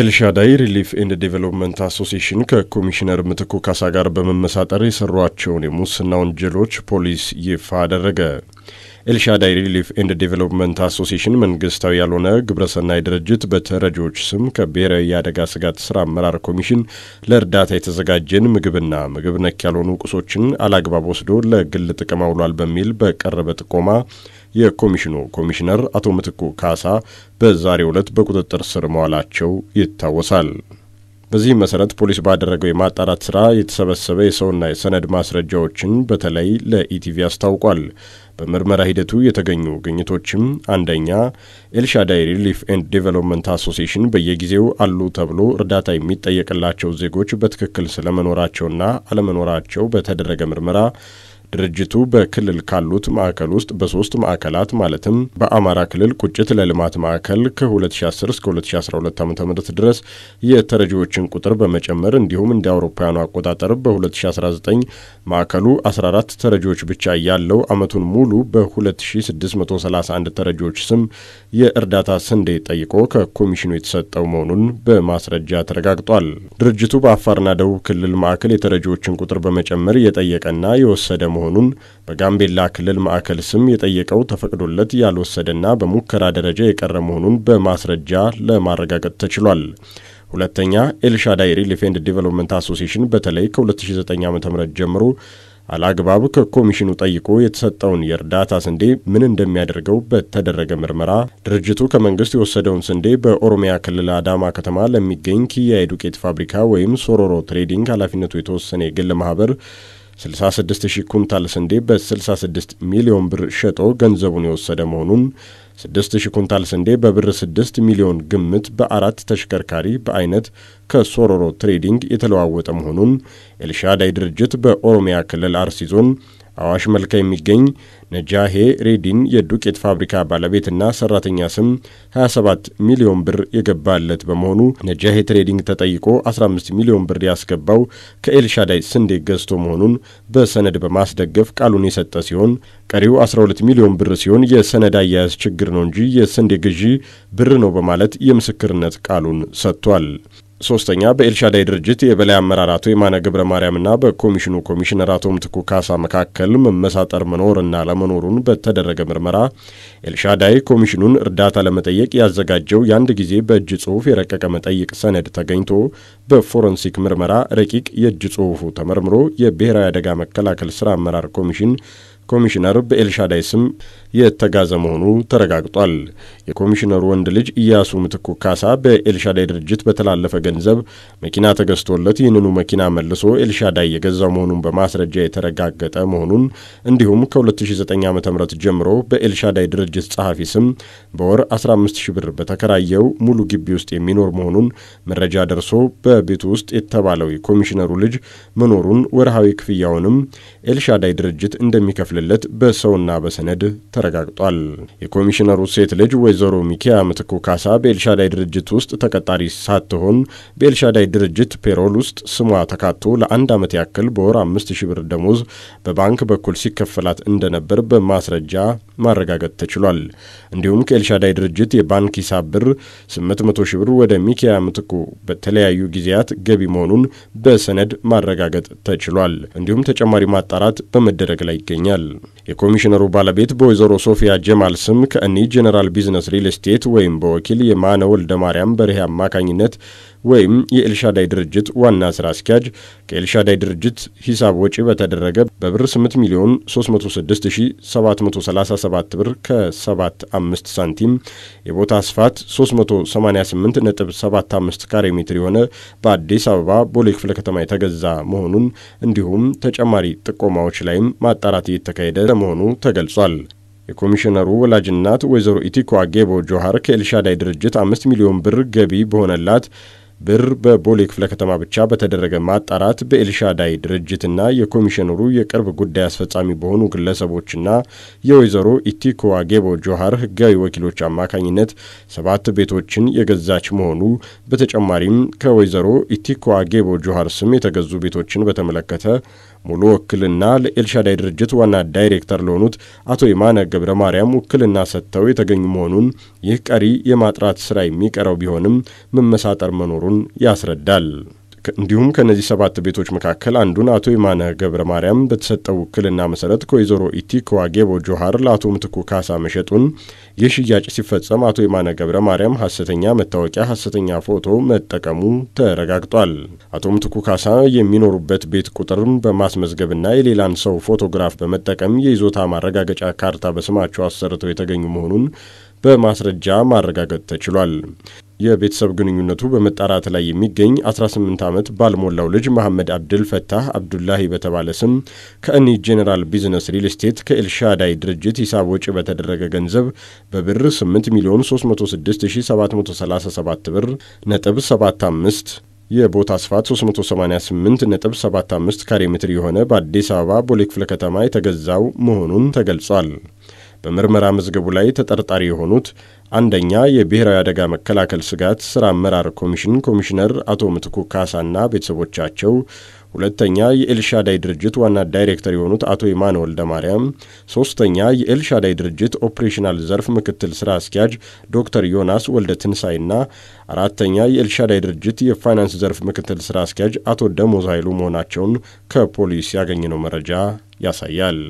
ኤልሻዳይ ሪሊፍ ኤንድ ዴቨሎፕመንት አሶሲሽን ከኮሚሽነር ምትኩ ካሳ ጋር በመመሳጠር የሰሯቸውን የሙስና ወንጀሎች ፖሊስ ይፋ አደረገ። ኤልሻዳይ ሪሊፍ ኤንድ ዴቨሎፕመንት አሶሲሽን መንግስታዊ ያልሆነ ግብረሰናይ ድርጅት በተረጂዎች ስም ከብሔራዊ የአደጋ ስጋት ስራ አመራር ኮሚሽን ለእርዳታ የተዘጋጀን ምግብና ምግብ ነክ ያልሆኑ ቁሶችን አላግባብ ወስዶ ለግል ጥቅም አውሏል በሚል በቀረበ ጥቆማ የኮሚሽኑ ኮሚሽነር አቶ ምትኩ ካሳ በዛሬው ዕለት በቁጥጥር ስር መዋላቸው ይታወሳል። በዚህም መሰረት ፖሊስ ባደረገው የማጣራት ስራ የተሰበሰበ የሰውና የሰነድ ማስረጃዎችን በተለይ ለኢቲቪ አስታውቋል። በምርመራ ሂደቱ የተገኙ ግኝቶችም አንደኛ ኤልሻዳይ ሪሊፍ ኤንድ ዴቨሎፕመንት አሶሴሽን በየጊዜው አሉ ተብሎ እርዳታ የሚጠየቅላቸው ዜጎች በትክክል ስለመኖራቸውና አለመኖራቸው በተደረገ ምርመራ ድርጅቱ በክልል ካሉት ማዕከል ውስጥ በሶስት ማዕከላት ማለትም በአማራ ክልል ቁጭት ለልማት ማዕከል ከ2010 እስከ 2012 ዓ ም ድረስ የተረጂዎችን ቁጥር በመጨመር እንዲሁም እንደ አውሮፓውያኑ አቆጣጠር በ2019 ማዕከሉ 14 ተረጂዎች ብቻ ያለው ዓመቱን ሙሉ በ2631 ተረጂዎች ስም የእርዳታ ስንዴ ጠይቆ ከኮሚሽኑ የተሰጠው መሆኑን በማስረጃ ተረጋግጧል። ድርጅቱ በአፋርና ደቡብ ክልል ማዕከል የተረጂዎችን ቁጥር በመጨመር የጠየቀና የወሰደ መሆኑን በጋምቤላ ክልል ማዕከል ስም የጠየቀው ተፈቅዶለት ያልወሰደና በሙከራ ደረጃ የቀረ መሆኑን በማስረጃ ለማረጋገጥ ተችሏል። ሁለተኛ ኤልሻዳይ ሪል ፌንድ ዲቨሎፕመንት አሶሲሽን በተለይ ከ2009 ዓ ም ጀምሮ አላግባብ ከኮሚሽኑ ጠይቆ የተሰጠውን የእርዳታ ስንዴ ምን እንደሚያደርገው በተደረገ ምርመራ ድርጅቱ ከመንግስት የወሰደውን ስንዴ በኦሮሚያ ክልል አዳማ ከተማ ለሚገኝ ኪያ የዱቄት ፋብሪካ ወይም ሶሮሮ ትሬዲንግ ኃላፊነቱ የተወሰነ የግል ማህበር 66,000 ኩንታል ስንዴ በ66 ሚሊዮን ብር ሸጦ ገንዘቡን የወሰደ መሆኑን 6000 ኩንታል ስንዴ በብር 6 ሚሊዮን ግምት በአራት ተሽከርካሪ በአይነት ከሶሮሮ ትሬዲንግ የተለዋወጠ መሆኑን ኤልሻዳይ ድርጅት በኦሮሚያ ክልል አርሲ ዞን አዋሽ መልካ የሚገኝ ነጃሄ ሬዲን የዱቄት ፋብሪካ ባለቤትና ሰራተኛ ስም 27 ሚሊዮን ብር የገባለት በመሆኑ ነጃሄ ትሬዲንግ ተጠይቆ 15 ሚሊዮን ብር ያስገባው ከኤልሻዳይ ስንዴ ገዝቶ መሆኑን በሰነድ በማስደገፍ ቃሉን የሰጠ ሲሆን ቀሪው 12 ሚሊዮን ብር ሲሆን የሰነድ አያያዝ ችግር ነው እንጂ የስንዴ ግዢ ብር ነው በማለት የምስክርነት ቃሉን ሰጥቷል። ሶስተኛ በኤልሻዳይ ድርጅት የበላይ አመራር አቶ የማነ ገብረ ማርያምና በኮሚሽኑ ኮሚሽነር አቶ ምትኩ ካሳ መካከል መመሳጠር መኖርና ለመኖሩን በተደረገ ምርመራ ኤልሻዳይ ኮሚሽኑን እርዳታ ለመጠየቅ ያዘጋጀው የአንድ ጊዜ በእጅ ጽሑፍ የረቀቀ መጠይቅ ሰነድ ተገኝቶ በፎረንሲክ ምርመራ ረቂቅ የእጅ ጽሑፉ ተመርምሮ የብሔራዊ አደጋ መከላከል ስራ አመራር ኮሚሽን ኮሚሽነር በኤልሻዳይ ስም የተጋዘ መሆኑ ተረጋግጧል። የኮሚሽነሩ ወንድ ልጅ ኢያሱ ምትኩ ካሳ በኤልሻዳይ ድርጅት በተላለፈ ገንዘብ መኪና ተገዝቶለት ይህንኑ መኪና መልሶ ኤልሻዳይ የገዛው መሆኑን በማስረጃ የተረጋገጠ መሆኑን እንዲሁም ከ2009 ዓ ም ጀምሮ በኤልሻዳይ ድርጅት ጸሐፊ ስም በወር 15 ብር በተከራየው ሙሉ ግቢ ውስጥ የሚኖር መሆኑን መረጃ ደርሶ በቤቱ ውስጥ የተባለው የኮሚሽነሩ ልጅ መኖሩን ወርሃዊ ክፍያውንም ኤልሻዳይ ድርጅት እንደሚከፍልለት በሰውና በሰነድ ተ ተረጋግጧል። የኮሚሽነሩ ሴት ልጅ ወይዘሮ ሚኪያ ምትኩ ካሳ በኤልሻዳይ ድርጅት ውስጥ ተቀጣሪ ሳትሆን በኤልሻዳይ ድርጅት ፔሮል ውስጥ ስሟ ተካቶ ለአንድ ዓመት ያክል በወር አምስት ሺ ብር ደሞዝ በባንክ በኩል ሲከፈላት እንደነበር በማስረጃ ማረጋገጥ ተችሏል። እንዲሁም ከኤልሻዳይ ድርጅት የባንክ ሂሳብ ብር 800 ሺ ብር ወደ ሚኪያ ምትኩ በተለያዩ ጊዜያት ገቢ መሆኑን በሰነድ ማረጋገጥ ተችሏል። እንዲሁም ተጨማሪ ማጣራት በመደረግ ላይ ይገኛል። የኮሚሽነሩ ባለቤት በወይዘሮ በወይዘሮ ሶፊያ ጀማል ስም ከእኒ ጀኔራል ቢዝነስ ሪል ስቴት ወይም በወኪል የማነ ወልደ ማርያም በርሄ አማካኝነት ወይም የኤልሻዳይ ድርጅት ዋና ስራ አስኪያጅ ከኤልሻዳይ ድርጅት ሂሳብ ወጪ በተደረገ በብር 8 ሚሊዮን 306737 ብር ከ75 ሳንቲም የቦታ ስፋት 388.75 ካሬ ሜትር የሆነ በአዲስ አበባ ቦሌ ክፍለ ከተማ የተገዛ መሆኑን እንዲሁም ተጨማሪ ጥቆማዎች ላይም ማጣራት እየተካሄደ ለመሆኑ ተገልጿል። የኮሚሽነሩ ወላጅ እናት ወይዘሮ ኢቲኮ አጌቦ ጆሃር ከኤልሻዳይ ድርጅት አምስት ሚሊዮን ብር ገቢ በሆነላት ብር በቦሌ ክፍለ ከተማ ብቻ በተደረገ ማጣራት በኤልሻዳይ ድርጅትና የኮሚሽነሩ የቅርብ ጉዳይ አስፈጻሚ በሆኑ ግለሰቦችና የወይዘሮ ኢቲኮዋ ጌቦ ጆሃር ህጋዊ ወኪሎች አማካኝነት ሰባት ቤቶችን የገዛች መሆኑ፣ በተጨማሪም ከወይዘሮ ኢቲኮዋ ጌቦ ጆሃር ስም የተገዙ ቤቶችን በተመለከተ ሙሉ ውክልና ለኤልሻዳይ ድርጅት ዋና ዳይሬክተር ለሆኑት አቶ የማነ ገብረ ማርያም ውክልና ሰጥተው የተገኙ መሆኑን፣ ይህ ቀሪ የማጥራት ስራ የሚቀረው ቢሆንም መመሳጠር መኖሩን መኖሩን ያስረዳል። እንዲሁም ከእነዚህ ሰባት ቤቶች መካከል አንዱን አቶ የማነ ገብረ ማርያም በተሰጠው ውክልና መሰረት ከወይዘሮ ኢቲ ከዋጌቦ ጆሃር ለአቶ ምትኩ ካሳ መሸጡን፣ ይህ ሽያጭ ሲፈጸም አቶ የማነ ገብረ ማርያም ሀሰተኛ መታወቂያ፣ ሀሰተኛ ፎቶ መጠቀሙ ተረጋግጧል። አቶ ምትኩ ካሳ የሚኖሩበት ቤት ቁጥርን በማስመዝገብና የሌላን ሰው ፎቶግራፍ በመጠቀም የይዞታ ማረጋገጫ ካርታ በስማቸው አሰርተው የተገኙ መሆኑን በማስረጃ ማረጋገጥ ተችሏል። የቤተሰብ ግንኙነቱ በመጣራት ላይ የሚገኝ 18 ዓመት ባልሞላው ልጅ መሐመድ አብድል ፈታህ አብዱላሂ በተባለ ስም ከእኒ ጄኔራል ቢዝነስ ሪል ስቴት ከኤልሻዳይ ድርጅት ሂሳብ ወጪ በተደረገ ገንዘብ በብር 8 ሚሊዮን 306737 ብር ነጥብ 75 የቦታ ስፋት 388 ነጥብ 75 ካሬ ሜትር የሆነ በአዲስ አበባ ቦሌ ክፍለ ከተማ የተገዛው መሆኑን ተገልጿል። በምርመራ መዝገቡ ላይ ተጠርጣሪ የሆኑት አንደኛ የብሔራዊ አደጋ መከላከል ስጋት ስራ አመራር ኮሚሽን ኮሚሽነር አቶ ምትኩ ካሳና ቤተሰቦቻቸው፣ ሁለተኛ የኤልሻዳይ ድርጅት ዋና ዳይሬክተር የሆኑት አቶ የማነ ወልደ ማርያም፣ ሶስተኛ የኤልሻዳይ ድርጅት ኦፕሬሽናል ዘርፍ ምክትል ስራ አስኪያጅ ዶክተር ዮናስ ወልደ ትንሳኤና አራተኛ የኤልሻዳይ ድርጅት የፋይናንስ ዘርፍ ምክትል ስራ አስኪያጅ አቶ ደሞዝ ኃይሉ መሆናቸውን ከፖሊስ ያገኘነው መረጃ ያሳያል።